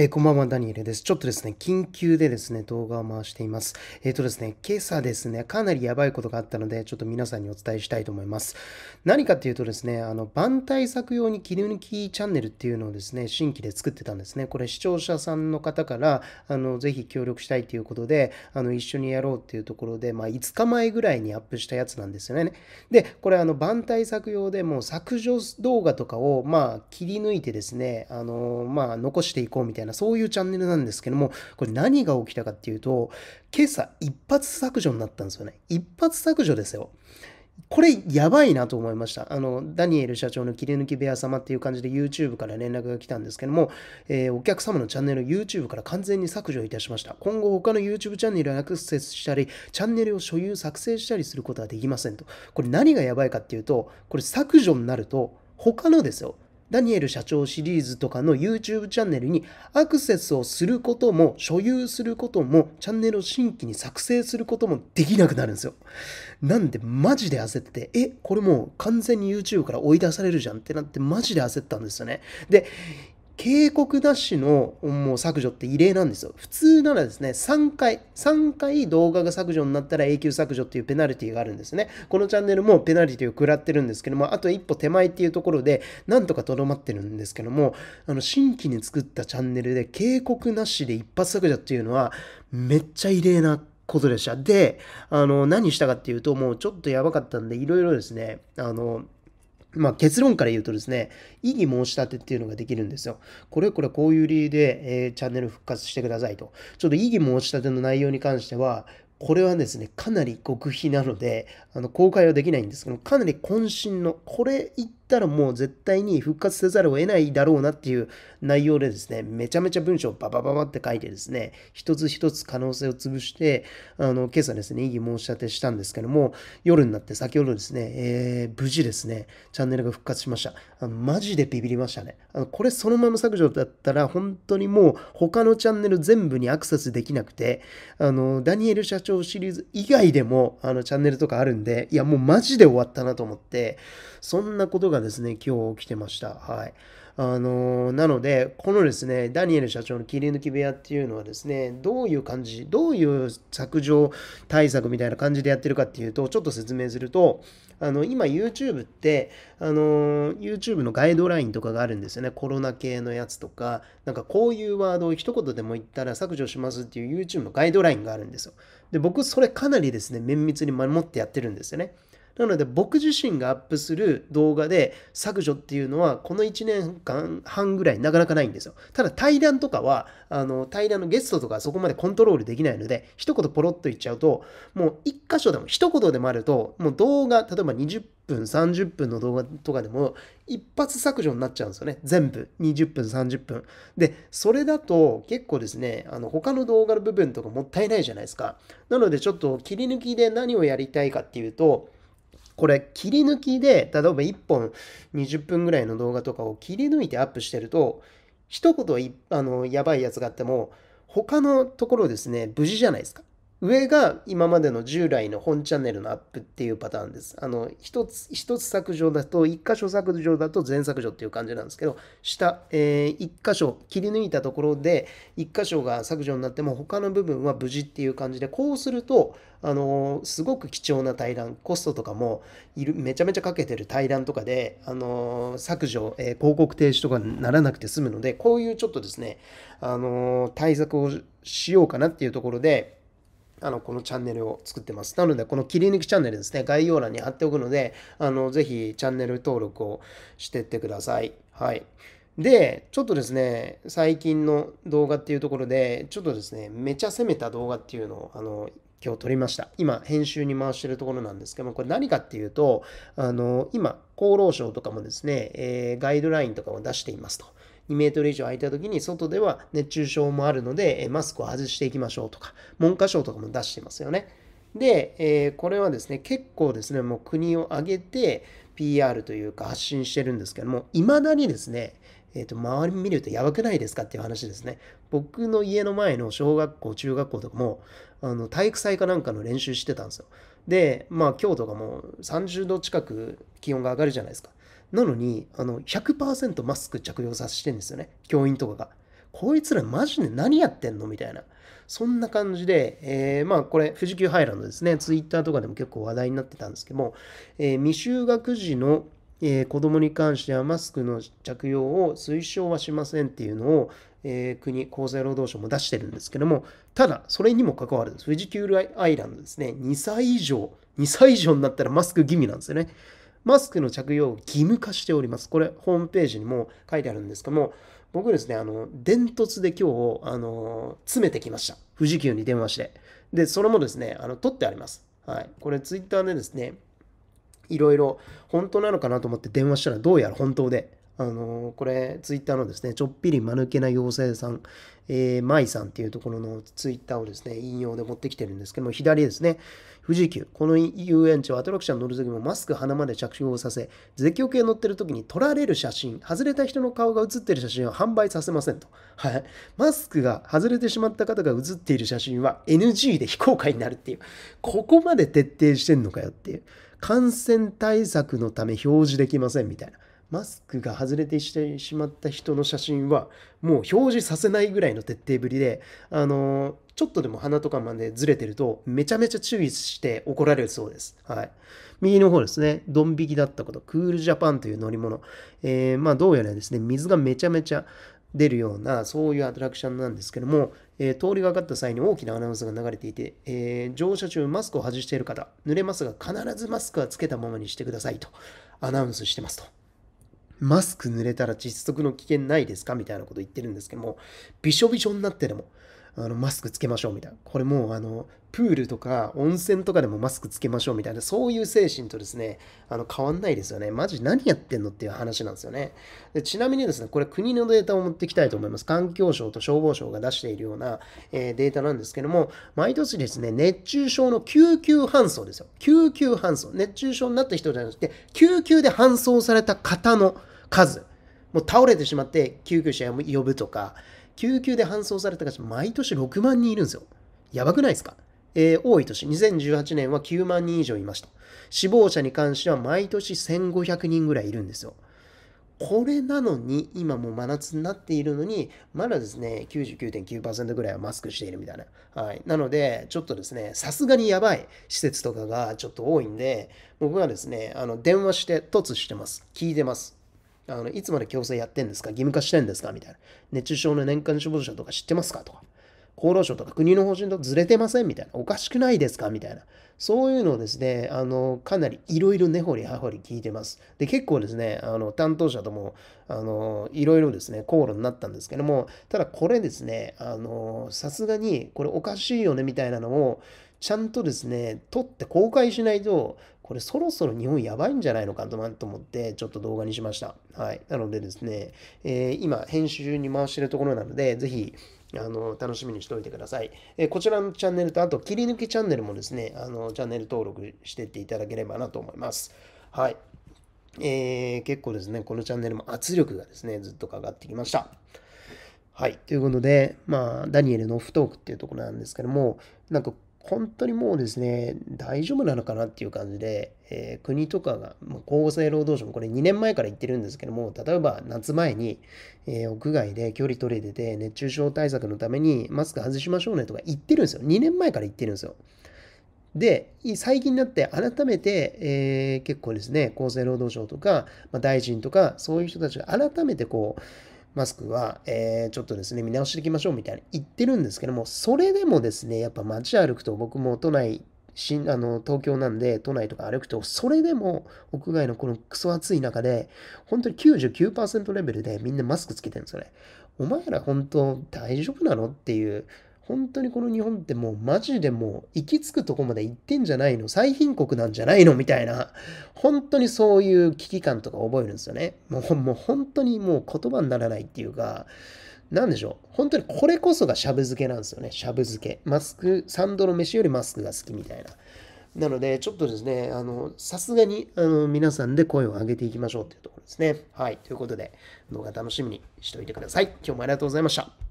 えー、こんばんは、ダニエルです。ちょっとですね、緊急でですね、動画を回しています。えっ、ー、とですね、今朝ですね、かなりやばいことがあったので、ちょっと皆さんにお伝えしたいと思います。何かっていうとですね、あの、番対策用に切り抜きチャンネルっていうのをですね、新規で作ってたんですね。これ視聴者さんの方から、あの、ぜひ協力したいということで、あの、一緒にやろうっていうところで、まあ、5日前ぐらいにアップしたやつなんですよね。で、これ、あの、番対策用でもう削除動画とかを、まあ、切り抜いてですね、あの、まあ、残していこうみたいなな、そういうチャンネルなんですけども、これ何が起きたかっていうと、今朝一発削除になったんですよね。一発削除ですよ。これやばいなと思いました。あの、ダニエル社長の切り抜き部屋様っていう感じで YouTube から連絡が来たんですけども、えー、お客様のチャンネルを YouTube から完全に削除いたしました。今後他の YouTube チャンネルにアクセスしたり、チャンネルを所有作成したりすることはできませんと。これ何がやばいかっていうと、これ削除になると、他のですよ、ダニエル社長シリーズとかの YouTube チャンネルにアクセスをすることも、所有することも、チャンネルを新規に作成することもできなくなるんですよ。なんで、マジで焦ってて、え、これもう完全に YouTube から追い出されるじゃんってなって、マジで焦ったんですよね。で、警告なしのもう削除って異例なんですよ。普通ならですね、3回、3回動画が削除になったら永久削除っていうペナルティがあるんですね。このチャンネルもペナルティを食らってるんですけども、あと一歩手前っていうところで、なんとかとどまってるんですけども、あの、新規に作ったチャンネルで警告なしで一発削除っていうのは、めっちゃ異例なことでした。で、あの、何したかっていうと、もうちょっとやばかったんで、いろいろですね、あの、まあ、結論から言うとですね、異議申し立てっていうのができるんですよ。これこれこういう理由で、えー、チャンネル復活してくださいと。ちょっと異議申し立ての内容に関しては、これはですね、かなり極秘なので、あの公開はできないんですけど、かなり渾身の、これ一ったらもう絶対に復活せざるを得ないだろうなっていう内容でですね、めちゃめちゃ文章をババババって書いてですね、一つ一つ可能性を潰して、あの、今朝ですね、異議申し立てしたんですけども、夜になって先ほどですね、えー、無事ですね、チャンネルが復活しました。あのマジでビビりましたね。あのこれそのまま削除だったら、本当にもう他のチャンネル全部にアクセスできなくて、あの、ダニエル社長シリーズ以外でも、あの、チャンネルとかあるんで、いや、もうマジで終わったなと思って、そんなことがですね、今日起きてました。はい。あのー、なので、このですね、ダニエル社長の切り抜き部屋っていうのはですね、どういう感じ、どういう削除対策みたいな感じでやってるかっていうと、ちょっと説明すると、あの、今 YouTube って、あのー、YouTube のガイドラインとかがあるんですよね。コロナ系のやつとか、なんかこういうワードを一言でも言ったら削除しますっていう YouTube のガイドラインがあるんですよ。で、僕、それかなりですね、綿密に守ってやってるんですよね。なので僕自身がアップする動画で削除っていうのはこの1年間半ぐらいなかなかないんですよ。ただ対談とかはあの対談のゲストとかそこまでコントロールできないので一言ポロッと言っちゃうともう一箇所でも一言でもあるともう動画例えば20分30分の動画とかでも一発削除になっちゃうんですよね。全部20分30分。でそれだと結構ですねあの他の動画の部分とかもったいないじゃないですか。なのでちょっと切り抜きで何をやりたいかっていうとこれ切り抜きで、例えば1本20分ぐらいの動画とかを切り抜いてアップしてると、一言あのやばいやつがあっても、他のところですね、無事じゃないですか。上が今までの従来の本チャンネルのアップっていうパターンです。あの、一つ、一つ削除だと、一箇所削除だと全削除っていう感じなんですけど、下、えー、一箇所切り抜いたところで、一箇所が削除になっても、他の部分は無事っていう感じで、こうすると、あのー、すごく貴重な対談、コストとかもいる、めちゃめちゃかけてる対談とかで、あのー、削除、え広告停止とかにならなくて済むので、こういうちょっとですね、あの対策をしようかなっていうところで、あのこのチャンネルを作ってます。なので、この切り抜きチャンネルですね、概要欄に貼っておくので、あのぜひチャンネル登録をしてってください。はい。で、ちょっとですね、最近の動画っていうところで、ちょっとですね、めちゃ攻めた動画っていうのを、あの、今日撮りました。今、編集に回してるところなんですけども、これ何かっていうと、あの、今、厚労省とかもですね、えー、ガイドラインとかを出していますと。2メートル以上空いた時に外では熱中症もあるので、マスクを外していきましょうとか、文科省とかも出してますよね。で、えー、これはですね、結構ですね、もう国を挙げて PR というか発信してるんですけども、いまだにですね、えと周り見るとやばくないですかっていう話ですね。僕の家の前の小学校、中学校とかも、あの体育祭かなんかの練習してたんですよ。で、まあ今日とかも30度近く気温が上がるじゃないですか。なのに、あの、100%マスク着用させてるんですよね。教員とかが。こいつらマジで何やってんのみたいな。そんな感じで、えー、まあこれ、富士急ハイランドですね。ツイッターとかでも結構話題になってたんですけども、えー、未就学児の、えー、子供に関してはマスクの着用を推奨はしませんっていうのを、えー、国、厚生労働省も出してるんですけども、ただ、それにも関わる富士急アイランドですね。2歳以上、2歳以上になったらマスク義務なんですよね。マスクの着用を義務化しております。これ、ホームページにも書いてあるんですけども、僕ですね、あの、伝突で今日、あの、詰めてきました。富士急に電話して。で、それもですね、あの、取ってあります。はい。これ、ツイッターでですね、いろいろ本当なのかなと思って電話したら、どうやら本当で。あのこれ、ツイッターのですね、ちょっぴり間抜けな妖精さん、えー、舞さんっていうところのツイッターをですね、引用で持ってきてるんですけども、左ですね、富士急、この遊園地はアトラクションに乗るときもマスク鼻まで着用させ、絶叫系乗ってるときに撮られる写真、外れた人の顔が写ってる写真は販売させませんと。はい。マスクが外れてしまった方が写っている写真は NG で非公開になるっていう、ここまで徹底してんのかよっていう、感染対策のため表示できませんみたいな。マスクが外れてしてしまった人の写真はもう表示させないぐらいの徹底ぶりで、あのちょっとでも鼻とかまでずれてるとめちゃめちゃ注意して怒られるそうです。はい。右の方ですね、ドン引きだったこと、クールジャパンという乗り物。えー、まあどうやらですね、水がめちゃめちゃ出るような、そういうアトラクションなんですけども、えー、通りがかった際に大きなアナウンスが流れていて、えー、乗車中マスクを外している方、濡れますが必ずマスクはつけたままにしてくださいとアナウンスしてますと。マスク濡れたら窒息の危険ないですかみたいなこと言ってるんですけども、びしょびしょになってでも、あのマスクつけましょうみたいな。これもうあの、プールとか温泉とかでもマスクつけましょうみたいな、そういう精神とですね、あの変わんないですよね。マジ何やってんのっていう話なんですよねで。ちなみにですね、これ国のデータを持ってきたいと思います。環境省と消防省が出しているような、えー、データなんですけども、毎年ですね、熱中症の救急搬送ですよ。救急搬送。熱中症になった人じゃなくて、救急で搬送された方の、数、もう倒れてしまって救急車呼ぶとか、救急で搬送された方、毎年6万人いるんですよ。やばくないですかえー、多い年、2018年は9万人以上いました。死亡者に関しては毎年1500人ぐらいいるんですよ。これなのに、今もう真夏になっているのに、まだですね、99.9%ぐらいはマスクしているみたいな。はい。なので、ちょっとですね、さすがにやばい施設とかがちょっと多いんで、僕はですね、あの、電話して、突してます。聞いてます。あのいつまで強制やってんですか義務化してんですかみたいな。熱中症の年間死亡者とか知ってますかとか。厚労省とか国の方針とずれてませんみたいな。おかしくないですかみたいな。そういうのをですね、あの、かなりいろいろ根掘り葉掘り聞いてます。で、結構ですね、あの、担当者とも、あの、いろいろですね、口論になったんですけども、ただこれですね、あの、さすがに、これおかしいよねみたいなのを、ちゃんとですね、取って公開しないと、これそろそろ日本やばいんじゃないのかと思って、ちょっと動画にしました。はい。なのでですね、えー、今、編集に回してるところなので、ぜひ、あの、楽しみにしておいてください。えー、こちらのチャンネルと、あと、切り抜きチャンネルもですね、あの、チャンネル登録してっていただければなと思います。はい。えー、結構ですね、このチャンネルも圧力がですね、ずっとかかってきました。はい。ということで、まあ、ダニエルのオフトークっていうところなんですけども、なんか本当にもうですね、大丈夫なのかなっていう感じで、えー、国とかが、まあ、厚生労働省もこれ2年前から言ってるんですけども、例えば夏前に、えー、屋外で距離取れてて、熱中症対策のためにマスク外しましょうねとか言ってるんですよ。2年前から言ってるんですよ。で、最近になって改めて、えー、結構ですね、厚生労働省とか、まあ、大臣とか、そういう人たちが改めてこう、マスクは、えー、ちょっとですね、見直していきましょうみたいな言ってるんですけども、それでもですね、やっぱ街歩くと僕も都内、新あの東京なんで都内とか歩くとそれでも屋外のこのクソ暑い中で本当に99%レベルでみんなマスクつけてるんですよね。お前ら本当大丈夫なのっていう本当にこの日本ってもうマジでもう行き着くとこまで行ってんじゃないの最貧国なんじゃないのみたいな、本当にそういう危機感とか覚えるんですよね。もうもう本当にもう言葉にならないっていうか、なんでしょう。本当にこれこそがしゃぶ漬けなんですよね。しゃぶ漬け。マスク、サンドの飯よりマスクが好きみたいな。なので、ちょっとですね、あの、さすがに、あの、皆さんで声を上げていきましょうっていうところですね。はい。ということで、動画楽しみにしておいてください。今日もありがとうございました。